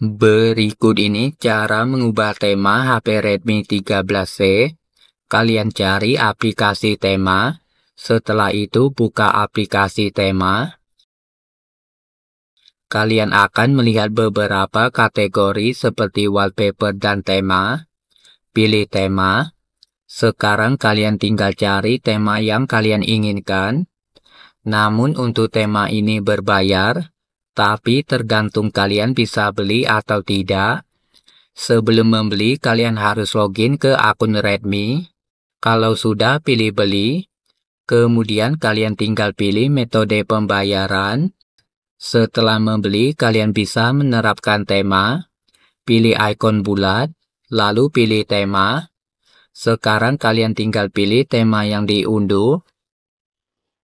Berikut ini cara mengubah tema HP Redmi 13C. Kalian cari aplikasi tema. Setelah itu buka aplikasi tema. Kalian akan melihat beberapa kategori seperti wallpaper dan tema. Pilih tema. Sekarang kalian tinggal cari tema yang kalian inginkan. Namun untuk tema ini berbayar, tapi tergantung kalian bisa beli atau tidak. Sebelum membeli, kalian harus login ke akun Redmi. Kalau sudah, pilih beli. Kemudian kalian tinggal pilih metode pembayaran. Setelah membeli, kalian bisa menerapkan tema. Pilih ikon bulat, lalu pilih tema. Sekarang kalian tinggal pilih tema yang diunduh.